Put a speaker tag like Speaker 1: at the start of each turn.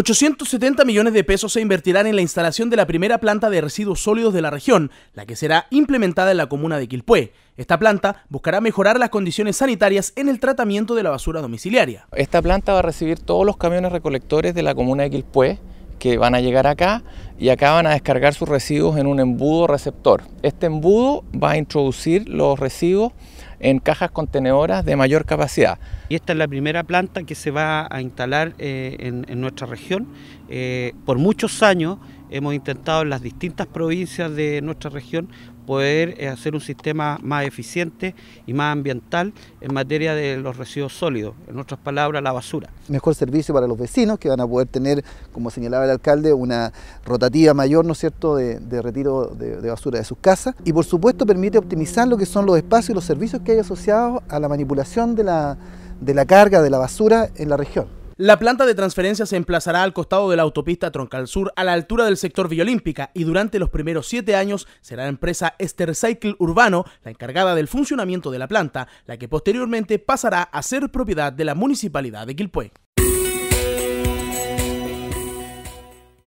Speaker 1: 870 millones de pesos se invertirán en la instalación de la primera planta de residuos sólidos de la región, la que será implementada en la comuna de Quilpué. Esta planta buscará mejorar las condiciones sanitarias en el tratamiento de la basura
Speaker 2: domiciliaria. Esta planta va a recibir todos los camiones recolectores de la comuna de Quilpué que van a llegar acá y acá van a descargar sus residuos en un embudo receptor. Este embudo va a introducir los residuos en cajas contenedoras de mayor capacidad. Y esta
Speaker 3: es la primera planta que se va a instalar eh, en, nuestra región. Eh, por muchos años hemos intentado en las distintas provincias de nuestra región poder eh, hacer un sistema más eficiente y más ambiental en materia de los residuos sólidos, en otras palabras, la basura.
Speaker 4: Mejor servicio para los vecinos que van a poder tener, como señalaba el alcalde, una rotativa mayor, ¿no es cierto?, de, retiro de, basura de sus casas y por supuesto permite optimizar lo que son los espacios y los servicios que hay asociados a la manipulación de la carga de la basura en la región.
Speaker 1: La planta de transferencia se emplazará al costado de la autopista Troncal Sur, a la altura del sector Villa Olímpica, y durante los primeros siete años será la empresa Estercycle Urbano la encargada del funcionamiento de la planta, la que posteriormente pasará a ser propiedad de la Municipalidad de Quilpué.